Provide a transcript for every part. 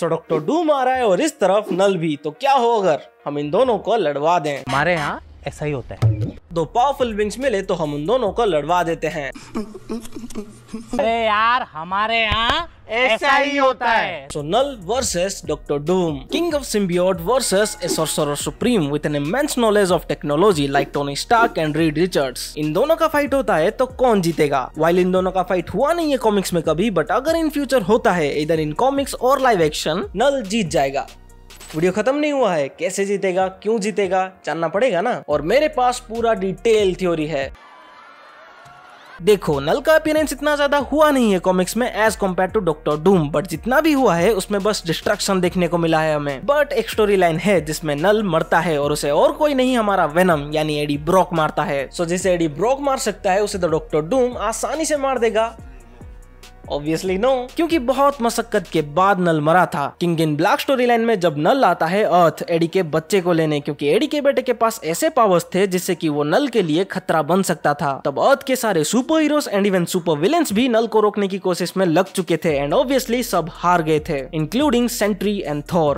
So doctor Doom आ रहा है और इस तरफ नल भी तो क्या हो अगर हम इन दोनों को लड़वा दें हमारे यहाँ ऐसा ही होता है दो पावरफुल विंग्स मिले तो हम उन दोनों को लड़वा देते हैं अरे यार हमारे यहाँ ऐसा ही होता है so Knull versus doctor Doom king of symbiote versus a sorcerer supreme with an immense knowledge of technology like Tony Stark and Reed Richards इन दोनों का फाइट होता है तो कौन जीतेगा वाइल इन दोनों का फाइट हुआ नहीं है कॉमिक्स में कभी बट अगर इन फ्यूचर होता है इधर इन कॉमिक्स और लाइव एक्शन नल जीत जाएगा वीडियो खत्म नहीं हुआ है कैसे जीतेगा क्यों जीतेगा जानना पड़ेगा ना और मेरे पास पूरा डिटेल थ्योरी है देखो नल का अपीयरेंस इतना ज्यादा हुआ नहीं है कॉमिक्स में as compared to doctor Doom but जितना भी हुआ है उसमें बस डिस्ट्रक्शन देखने को मिला है हमें बट एक स्टोरी लाइन है जिसमें नल मरता है और उसे और कोई नहीं हमारा वेनम यानी एडी ब्रॉक मारता है सो so, जिसे एडी ब्रॉक मार सकता है उसे द डॉक्टर डूम आसानी से मार देगा ऑब्वियसली नो क्योंकि बहुत मशक्कत के बाद नल मरा था King in Black story line में जब नल आता है अर्थ एडी के बच्चे को लेने क्योंकि एडी के बेटे के पास ऐसे पावर्स थे जिससे कि वो नल के लिए खतरा बन सकता था तब अर्थ के सारे superheroes and even supervillains भी नल को रोकने की कोशिश में लग चुके थे एंड ऑब्वियसली सब हार गए थे इंक्लूडिंग सेंट्री एंड थॉर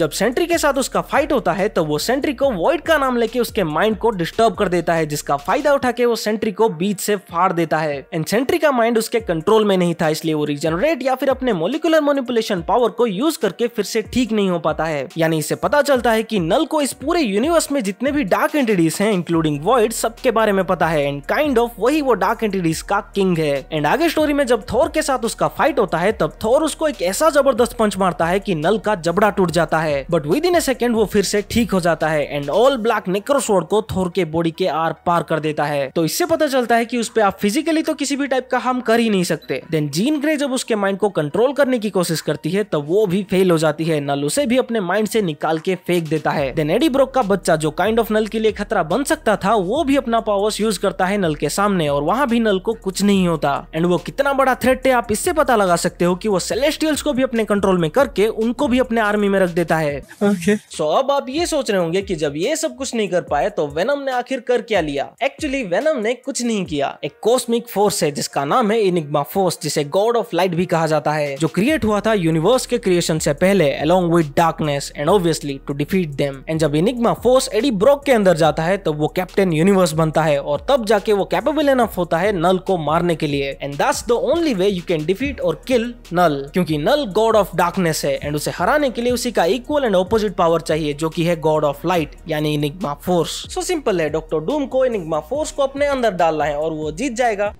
जब सेंट्री के साथ उसका फाइट होता है तो वो सेंट्री को वॉइड का नाम लेके उसके माइंड को डिस्टर्ब कर देता है जिसका फायदा उठा के वो सेंट्री को बीच से फाड़ देता है एंड सेंट्री का माइंड उसके कंट्रोल में नहीं था इसलिए वो रिजनरेट या फिर अपने मोलिकुलर मोनिपुलेशन पावर को यूज करके फिर से ठीक नहीं हो पाता है यानी इसे पता चलता है की नल को इस पूरे यूनिवर्स में जितने भी डार्क एंटिटीज है इंक्लूडिंग वॉइड सबके बारे में पता है एंड काइंड ऑफ वही वो डार्क एंटिटीज का किंग है एंड आगे स्टोरी में जब थोर के साथ उसका फाइट होता है तब थोर उसको एक ऐसा जबरदस्त पंच मारता है की नल का जबड़ा टूट जाता है है but within a second वो फिर से ठीक हो जाता है एंड ऑल ब्लैक नेक्रोसोर्ड को थोर के बॉडी के आर पार कर देता है तो इससे पता चलता है की उसपे आप फिजिकली तो किसी भी टाइप का हम कर ही नहीं सकते देन जीन ग्रे जब उसके माइंड को कंट्रोल करने की कोशिश करती है तब वो भी फेल हो जाती है नल उसे भी अपने माइंड से निकाल के फेंक देता है देन एडी ब्रोक का बच्चा जो काइंड ऑफ नल के लिए खतरा बन सकता था वो भी अपना पावर्स यूज करता है नल के सामने और वहाँ भी नल को कुछ नहीं होता एंड वो कितना बड़ा थ्रेट है आप इससे पता लगा सकते हो कि वो सेलेस्टियल्स को भी अपने कंट्रोल में करके उनको भी अपने आर्मी में रख देता रहता है okay. सो so, अब आप ये सोच रहे होंगे कि जब ये सब कुछ नहीं कर पाए तो वेनम ने आखिर कर क्या लिया एक्चुअली वेनम ने कुछ नहीं किया एक कॉस्मिक फोर्स है जिसका नाम है इनिग्मा फोर्स जिसे गॉड ऑफ लाइट भी कहा जाता है जो क्रिएट हुआ था यूनिवर्स के क्रिएशन से पहले along with darkness and obviously to defeat them and जब इनिग्मा फोर्स एडी ब्रोक के अंदर जाता है तब वो कैप्टन यूनिवर्स बनता है और तब जाके वो कैपेबल इनफ होता है नल को मारने के लिए and that's the only way you can defeat और किल नल क्योंकि नल गॉड ऑफ डार्कनेस है एंड उसे हराने के लिए उसी का एक इक्वल एंड ऑपोजिट पावर चाहिए जो कि है गॉड ऑफ लाइट यानी इनिग्मा फोर्स सो सिंपल है डॉक्टर डूम को इनिग्मा फोर्स को अपने अंदर डालना है और वो जीत जाएगा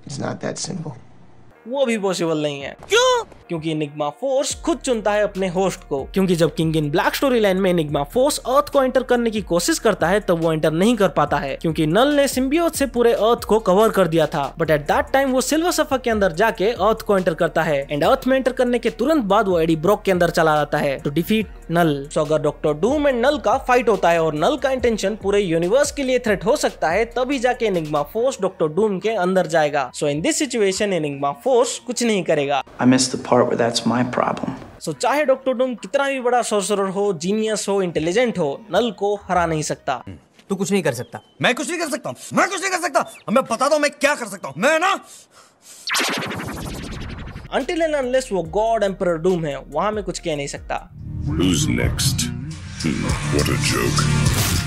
वो भी पॉसिबल नहीं है क्यों क्योंकि निगमा फोर्स खुद चुनता है अपने होस्ट को क्योंकि जब King in Black story line में निगमा फोर्स अर्थ को एंटर करने की कोशिश करता है तब वो एंटर नहीं कर पाता है क्योंकि नल ने सिम्बियोत से पूरे अर्थ को कवर कर दिया था बट एट दैट टाइम वो सिल्वर सफर के अंदर जाके अर्थ को एंटर करता है एंड अर्थ में एंटर करने के तुरंत बाद वो एडी ब्रॉक के अंदर चला जाता है टू डिफीट नल सो अगर डॉक्टर डूम एंड नल का फाइट होता है और नल का इंटेंशन पूरे यूनिवर्स के लिए थ्रेट हो सकता है तभी जाके निगमा फोर्स डॉक्टर डूम के अंदर जाएगा so in this situation Enigma Force कुछ नहीं करेगा I miss the part where that's my problem. so, चाहे डॉक्टर डूम कितना भी बड़ा सोर्सरर हो जीनियस हो इंटेलिजेंट हो नल को हरा नहीं सकता हम्म, तू कुछ नहीं कर सकता मैं कुछ नहीं कर सकता मैं कुछ नहीं कर सकता अब मैं बता दो मैं क्या कर सकता हूं मैं ना Until and unless वो गॉड एम्परर डूम है वहां मैं कुछ कह नहीं सकता Who's next? Hmm, what a joke.